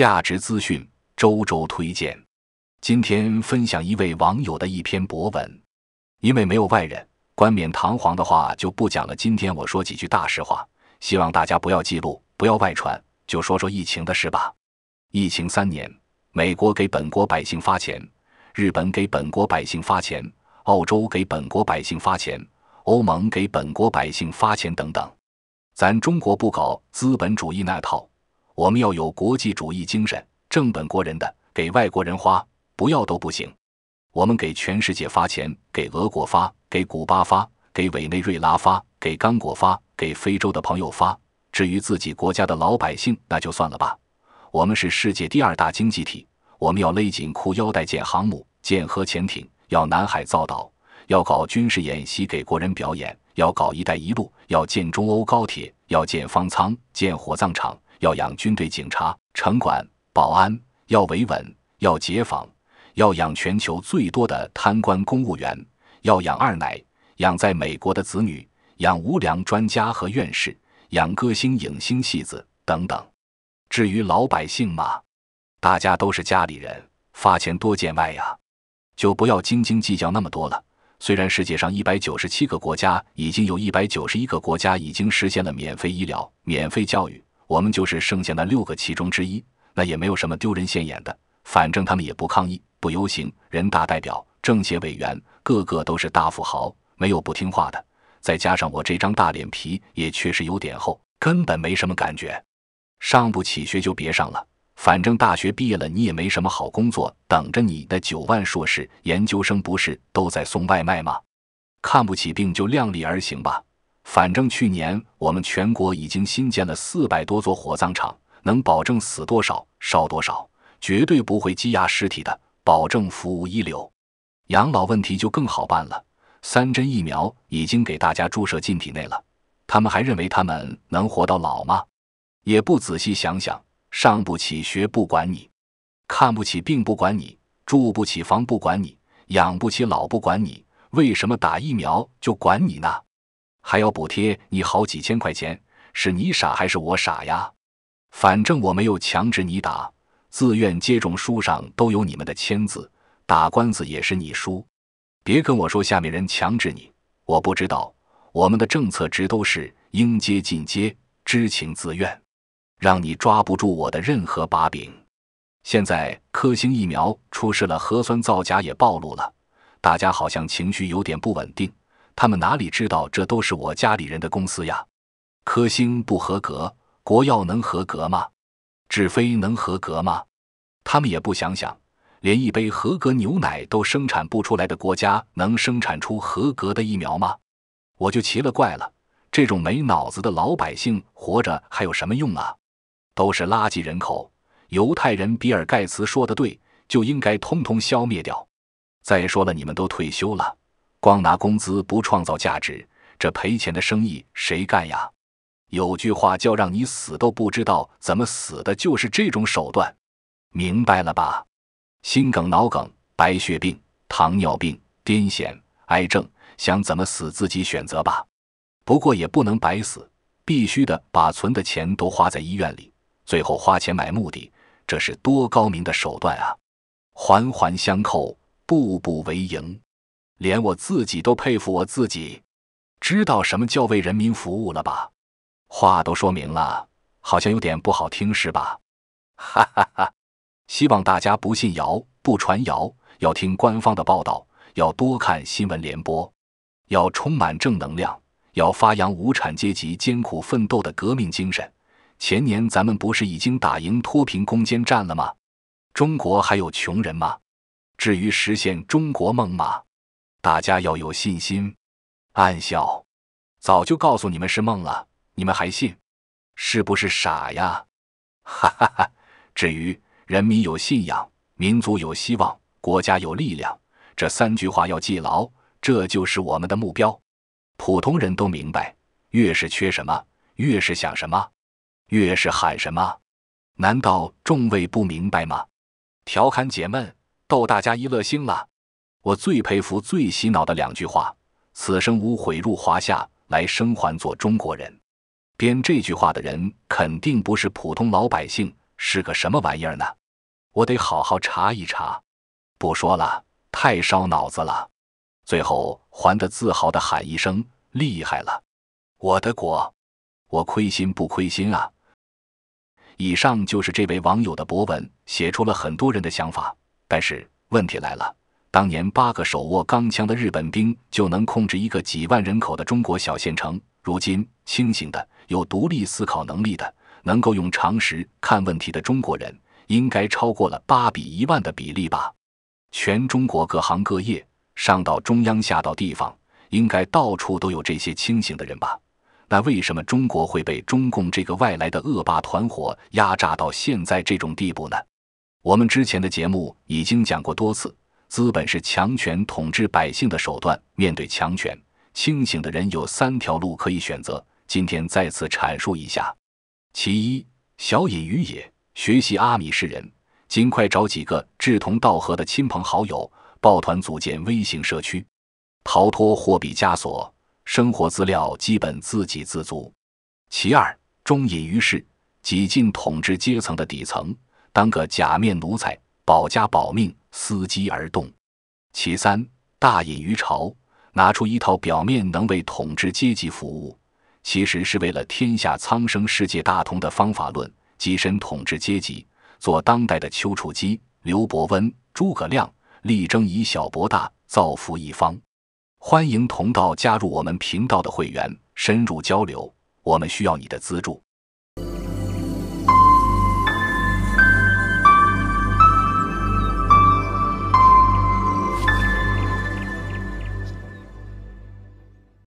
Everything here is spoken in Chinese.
价值资讯周周推荐，今天分享一位网友的一篇博文。因为没有外人，冠冕堂皇的话就不讲了。今天我说几句大实话，希望大家不要记录，不要外传。就说说疫情的事吧。疫情三年，美国给本国百姓发钱，日本给本国百姓发钱，澳洲给本国百姓发钱，欧盟给本国百姓发钱等等。咱中国不搞资本主义那套。我们要有国际主义精神，正本国人的，给外国人花，不要都不行。我们给全世界发钱，给俄国发，给古巴发，给委内瑞拉发，给刚果发，给非洲的朋友发。至于自己国家的老百姓，那就算了吧。我们是世界第二大经济体，我们要勒紧裤腰带建航母、建核潜艇，要南海造岛，要搞军事演习给国人表演，要搞“一带一路”，要建中欧高铁，要建方舱、建火葬场。要养军队、警察、城管、保安，要维稳，要解访，要养全球最多的贪官公务员，要养二奶，养在美国的子女，养无良专家和院士，养歌星、影星、戏子等等。至于老百姓嘛，大家都是家里人，发钱多见外呀，就不要斤斤计较那么多了。虽然世界上一百九十七个国家，已经有一百九十一个国家已经实现了免费医疗、免费教育。我们就是剩下那六个其中之一，那也没有什么丢人现眼的。反正他们也不抗议，不游行。人大代表、政协委员，个个都是大富豪，没有不听话的。再加上我这张大脸皮也确实有点厚，根本没什么感觉。上不起学就别上了，反正大学毕业了你也没什么好工作等着你。那九万硕士、研究生、不是都在送外卖吗？看不起病就量力而行吧。反正去年我们全国已经新建了四百多座火葬场，能保证死多少烧多少，绝对不会积压尸体的，保证服务一流。养老问题就更好办了，三针疫苗已经给大家注射进体内了。他们还认为他们能活到老吗？也不仔细想想，上不起学不管你，看不起病不管你，住不起房不管你，养不起老不管你，为什么打疫苗就管你呢？还要补贴你好几千块钱，是你傻还是我傻呀？反正我没有强制你打，自愿接种书上都有你们的签字，打官司也是你输。别跟我说下面人强制你，我不知道，我们的政策值都是应接尽接，知情自愿，让你抓不住我的任何把柄。现在科兴疫苗出事了，核酸造假也暴露了，大家好像情绪有点不稳定。他们哪里知道，这都是我家里人的公司呀！科兴不合格，国药能合格吗？智飞能合格吗？他们也不想想，连一杯合格牛奶都生产不出来的国家，能生产出合格的疫苗吗？我就奇了怪了，这种没脑子的老百姓活着还有什么用啊？都是垃圾人口！犹太人比尔盖茨说的对，就应该通通消灭掉。再说了，你们都退休了。光拿工资不创造价值，这赔钱的生意谁干呀？有句话叫“让你死都不知道怎么死的”，就是这种手段，明白了吧？心梗、脑梗、白血病、糖尿病、癫痫、癌症，想怎么死自己选择吧。不过也不能白死，必须的把存的钱都花在医院里，最后花钱买目的，这是多高明的手段啊！环环相扣，步步为营。连我自己都佩服我自己，知道什么叫为人民服务了吧？话都说明了，好像有点不好听，是吧？哈哈哈！希望大家不信谣、不传谣，要听官方的报道，要多看新闻联播，要充满正能量，要发扬无产阶级艰苦奋斗的革命精神。前年咱们不是已经打赢脱贫攻坚战了吗？中国还有穷人吗？至于实现中国梦吗？大家要有信心，暗笑，早就告诉你们是梦了，你们还信，是不是傻呀？哈哈哈！至于人民有信仰，民族有希望，国家有力量，这三句话要记牢，这就是我们的目标。普通人都明白，越是缺什么，越是想什么，越是喊什么，难道众位不明白吗？调侃解闷，逗大家一乐心了。我最佩服最洗脑的两句话：“此生无悔入华夏，来生还做中国人。”编这句话的人肯定不是普通老百姓，是个什么玩意儿呢？我得好好查一查。不说了，太烧脑子了。最后还得自豪的喊一声：“厉害了，我的国！”我亏心不亏心啊？以上就是这位网友的博文，写出了很多人的想法。但是问题来了。当年八个手握钢枪的日本兵就能控制一个几万人口的中国小县城，如今清醒的、有独立思考能力的、能够用常识看问题的中国人，应该超过了八比一万的比例吧？全中国各行各业，上到中央，下到地方，应该到处都有这些清醒的人吧？那为什么中国会被中共这个外来的恶霸团伙压榨到现在这种地步呢？我们之前的节目已经讲过多次。资本是强权统治百姓的手段。面对强权，清醒的人有三条路可以选择。今天再次阐述一下：其一，小隐于野，学习阿米士人，尽快找几个志同道合的亲朋好友，抱团组建微型社区，逃脱货币枷锁，生活资料基本自给自足；其二，中隐于世，挤进统治阶层的底层，当个假面奴才。保家保命，伺机而动。其三，大隐于朝，拿出一套表面能为统治阶级服务，其实是为了天下苍生、世界大同的方法论，跻身统治阶级，做当代的丘处机、刘伯温、诸葛亮，力争以小博大，造福一方。欢迎同道加入我们频道的会员，深入交流。我们需要你的资助。